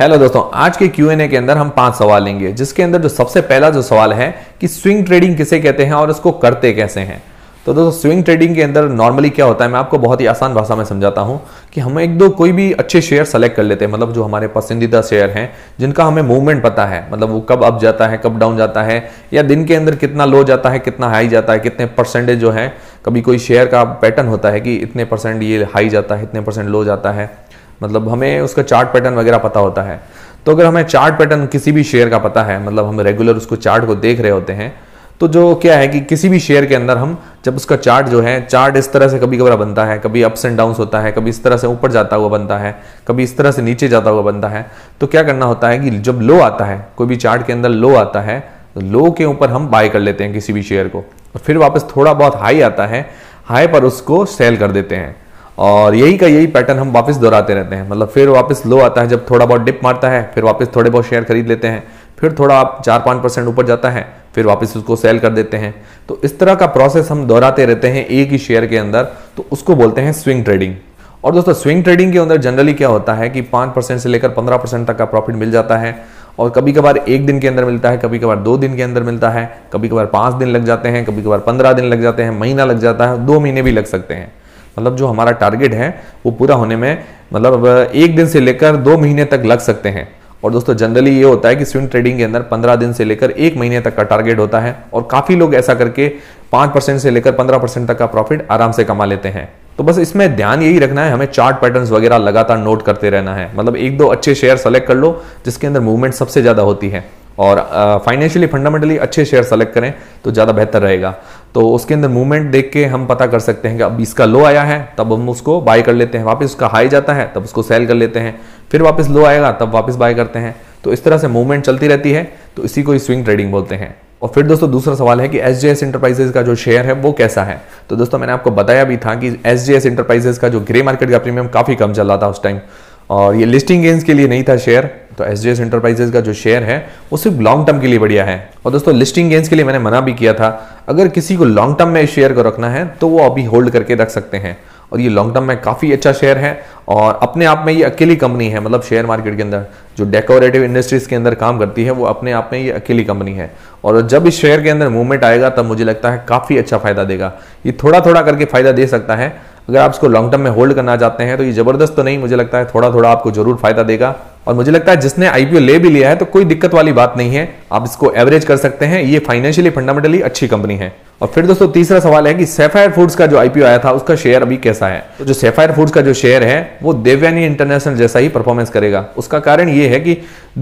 hello दोस्तों आज के क्यू एन ए के अंदर हम पांच सवाल लेंगे जिसके अंदर जो सबसे पहला जो सवाल है कि स्विंग ट्रेडिंग किसे कहते हैं और इसको करते कैसे हैं तो दोस्तों स्विंग ट्रेडिंग के अंदर नॉर्मली क्या होता है मैं आपको बहुत ही आसान भाषा में समझाता हूँ कि हम एक दो कोई भी अच्छे शेयर सेलेक्ट कर लेते हैं मतलब जो हमारे पसंदीदा शेयर हैं जिनका हमें मूवमेंट पता है मतलब वो कब अप जाता है कब डाउन जाता है या दिन के अंदर कितना लो जाता है कितना हाई जाता है कितने परसेंटेज जो है कभी कोई शेयर का पैटर्न होता है कि इतने परसेंट ये हाई जाता है इतने परसेंट लो जाता है मतलब हमें उसका चार्ट पैटर्न वगैरह पता होता है तो अगर हमें चार्ट पैटर्न किसी भी शेयर का पता है मतलब हम रेगुलर उसको चार्ट को देख रहे होते हैं तो जो क्या है कि किसी भी शेयर के अंदर हम जब उसका चार्ट जो है चार्ट इस तरह से कभी कभार बनता है कभी अप्स एंड डाउन्स होता है कभी इस तरह से ऊपर जाता हुआ बनता है कभी इस तरह से नीचे जाता हुआ बनता है तो क्या करना होता है कि जब लो आता है कोई भी चार्ट के अंदर लो आता है तो लो के ऊपर हम बाय कर लेते हैं किसी भी शेयर को और फिर वापस थोड़ा बहुत हाई आता है हाई पर उसको सेल कर देते हैं और यही का यही पैटर्न हम वापस दोहराते रहते हैं मतलब फिर वापस लो आता है जब थोड़ा बहुत डिप मारता है फिर वापस थोड़े बहुत शेयर खरीद लेते हैं फिर थोड़ा आप चार पाँच परसेंट ऊपर जाता है फिर वापस उसको सेल कर देते हैं तो इस तरह का प्रोसेस हम दोहराते रहते हैं एक ही शेयर के अंदर तो उसको बोलते हैं स्विंग ट्रेडिंग और दोस्तों स्विंग ट्रेडिंग के अंदर जनरली क्या होता है कि पाँच परसेंट से लेकर पंद्रह परसेंट तक का प्रॉफिट मिल जाता है और कभी कभार एक दिन के अंदर मिलता है कभी कभार दो दिन के अंदर मिलता है कभी कभार पाँच दिन लग जाते हैं कभी कभार पंद्रह दिन लग जाते हैं महीना लग जाता है दो महीने भी लग सकते हैं मतलब जो हमारा टारगेट है वो पूरा होने में मतलब एक दिन से लेकर दो महीने तक लग सकते हैं और दोस्तों जनरली ये होता है कि स्विंग ट्रेडिंग के अंदर पंद्रह दिन से लेकर एक महीने तक का टारगेट होता है और काफ़ी लोग ऐसा करके पांच परसेंट से लेकर पंद्रह परसेंट तक का प्रॉफिट आराम से कमा लेते हैं तो बस इसमें ध्यान यही रखना है हमें चार्ट पैटर्न्स वगैरह लगातार नोट करते रहना है मतलब एक दो अच्छे शेयर सेलेक्ट कर लो जिसके अंदर मूवमेंट सबसे ज़्यादा होती है और फाइनेंशियली फंडामेंटली अच्छे शेयर सेलेक्ट करें तो ज़्यादा बेहतर रहेगा तो उसके अंदर मूवमेंट देख के हम पता कर सकते हैं कि अब इसका लो आया है तब हम उसको बाय कर लेते हैं वापस उसका हाई जाता है तब उसको सेल कर लेते हैं फिर वापस लो आएगा तब वापस बाय करते हैं तो इस तरह से मूवमेंट चलती रहती है तो इसी को स्विंग ट्रेडिंग बोलते हैं और फिर दोस्तों दूसरा सवाल है कि एस जे एस इंटरप्राइजेज का जो शेयर है वो कैसा है तो दोस्तों मैंने आपको बताया भी था कि एस जे एस का जो ग्रे मार्केट का प्रीमियम काफ़ी कम चल रहा था उस टाइम और ये लिस्टिंग गेंस के लिए नहीं था शेयर तो एस एस इंटरप्राइजेज का जो शेयर है वो सिर्फ लॉन्ग टर्म के लिए बढ़िया है और दोस्तों लिस्टिंग गेंस के लिए मैंने मना भी किया था अगर किसी को लॉन्ग टर्म में इस शेयर को रखना है तो वो अभी होल्ड करके रख सकते हैं और ये लॉन्ग टर्म में काफ़ी अच्छा शेयर है और अपने आप में ये अकेली कंपनी है मतलब शेयर मार्केट के अंदर जो डेकोरेटिव इंडस्ट्रीज़ के अंदर काम करती है वो अपने आप में ये अकेली कंपनी है और जब इस शेयर के अंदर मूवमेंट आएगा तब मुझे लगता है काफ़ी अच्छा फायदा देगा ये थोड़ा थोड़ा करके फायदा दे सकता है अगर आप इसको लॉन्ग टर्म में होल्ड करना चाहते हैं तो ये ज़बरदस्त तो नहीं मुझे लगता है थोड़ा थोड़ा आपको जरूर फायदा देगा और मुझे लगता है जिसने आईपीओ ले भी लिया है तो कोई दिक्कत वाली बात नहीं है आप इसको एवरेज कर सकते हैं ये फाइनेंशियली फंडामेंटली अच्छी कंपनी है और फिर दोस्तों तीसरा सवाल है कि सेफायर फूड्स का जो आईपीओ आया था उसका शेयर अभी कैसा है तो जो सेफायर फूड्स का जो शेयर है वो देवयानी इंटरनेशनल जैसा ही परफॉर्मेंस करेगा उसका कारण ये है कि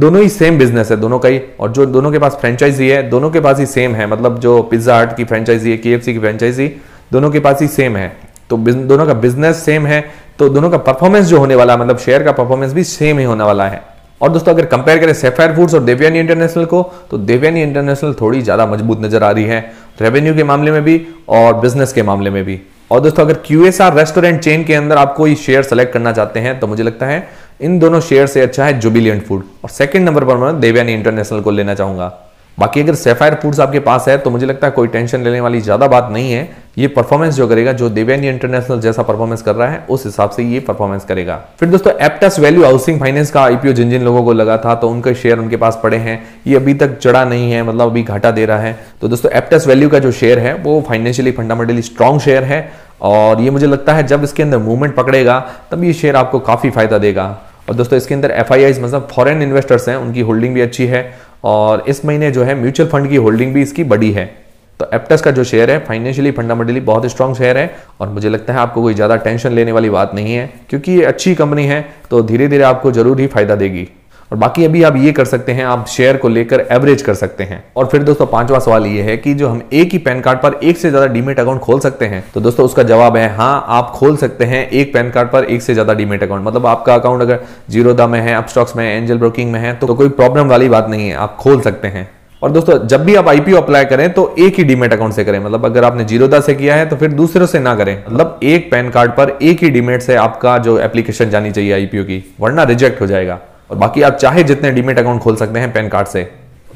दोनों ही सेम बिजनेस है दोनों का ही और जो दोनों के पास फ्रेंचाइजी है दोनों के पास ही सेम है मतलब जो पिज्जा हट की फ्रेंचाइजी है के की फ्रेंचाइजी दोनों के पास ही सेम है तो दोनों का बिजनेस सेम है तो दोनों का परफॉर्मेंस जो होने वाला मतलब शेयर का परफॉर्मेंस भी सेम ही होने वाला है और दोस्तों अगर कंपेयर करें सेफायर फूड्स और देवयानी इंटरनेशनल को तो देवयानी इंटरनेशनल थोड़ी ज़्यादा मजबूत नजर आ रही है रेवेन्यू के मामले में भी और बिजनेस के मामले में भी और दोस्तों अगर क्यूएसआर रेस्टोरेंट चेन के अंदर आप कोई शेयर सेलेक्ट करना चाहते हैं तो मुझे लगता है इन दोनों शेयर से अच्छा है जुबिलियंट फूड और सेकंड नंबर पर मैं देवयानी इंटरनेशनल को लेना चाहूंगा बाकी अगर सेफायर फूड्स आपके पास है तो मुझे लगता है कोई टेंशन लेने वाली ज़्यादा बात नहीं है ये परफॉर्मेंस जो करेगा जो देवयानी इंटरनेशनल जैसा परफॉर्मेंस कर रहा है उस हिसाब से ये परफॉर्मेंस करेगा फिर दोस्तों एप्टस वैल्यू हाउसिंग फाइनेंस का आईपीओ जिन जिन लोगों को लगा था तो उनके शेयर उनके पास पड़े हैं ये अभी तक चढ़ा नहीं है मतलब अभी घाटा दे रहा है तो दोस्तों एप्टस वैल्यू का जो शेयर है वो फाइनेंशियली फंडामेंटली स्ट्रॉन्ग शेयर है और ये मुझे लगता है जब इसके अंदर मूवमेंट पकड़ेगा तब ये शेयर आपको काफ़ी फायदा देगा और दोस्तों इसके अंदर एफ मतलब फॉरेन इन्वेस्टर्स हैं उनकी होल्डिंग भी अच्छी है और इस महीने जो है म्यूचुअल फंड की होल्डिंग भी इसकी बड़ी है तो एप्टस का जो शेयर है फाइनेंशियली फंडामेंटली बहुत स्ट्रॉन्ग शेयर है और मुझे लगता है आपको कोई ज़्यादा टेंशन लेने वाली बात नहीं है क्योंकि ये अच्छी कंपनी है तो धीरे धीरे आपको जरूर ही फायदा देगी और बाकी अभी आप ये कर सकते हैं आप शेयर को लेकर एवरेज कर सकते हैं और फिर दोस्तों पांचवा सवाल ये है कि जो हम एक ही पैन कार्ड पर एक से ज्यादा डीमेट अकाउंट खोल सकते हैं तो दोस्तों उसका जवाब है हाँ आप खोल सकते हैं एक पैन कार्ड पर एक से ज्यादा डीमेट अकाउंट मतलब आपका अकाउंट अगर जीरो में है अपस्टॉक्स में एंजल ब्रोकिंग में है तो कोई प्रॉब्लम वाली बात नहीं है आप खोल सकते हैं और दोस्तों जब भी आप आईपीओ अप्लाई करें तो एक ही डीमेट अकाउंट से करें मतलब अगर आपने जीरोदा से किया है तो फिर दूसरों से ना करें मतलब एक पैन कार्ड पर एक ही डीमेट से आपका जो एप्लीकेशन जानी चाहिए आईपीओ की वरना रिजेक्ट हो जाएगा और बाकी आप चाहे जितने डीमेट अकाउंट खोल सकते हैं पैन कार्ड से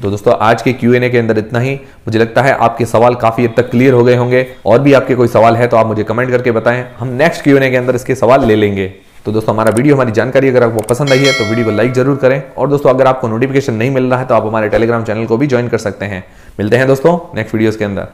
तो दोस्तों आज के क्यू एन के अंदर इतना ही मुझे लगता है आपके सवाल काफी हद तक क्लियर हो गए होंगे और भी आपके कोई सवाल है तो आप मुझे कमेंट करके बताएं हम नेक्स्ट क्यू एन के अंदर इसके सवाल ले लेंगे तो दोस्तों हमारा वीडियो हमारी जानकारी अगर आपको पसंद आई है तो वीडियो को लाइक जरूर करें और दोस्तों अगर आपको नोटिफिकेशन नहीं मिल रहा है तो आप हमारे टेलीग्राम चैनल को भी ज्वाइन कर सकते हैं मिलते हैं दोस्तों नेक्स्ट वीडियोज़ के अंदर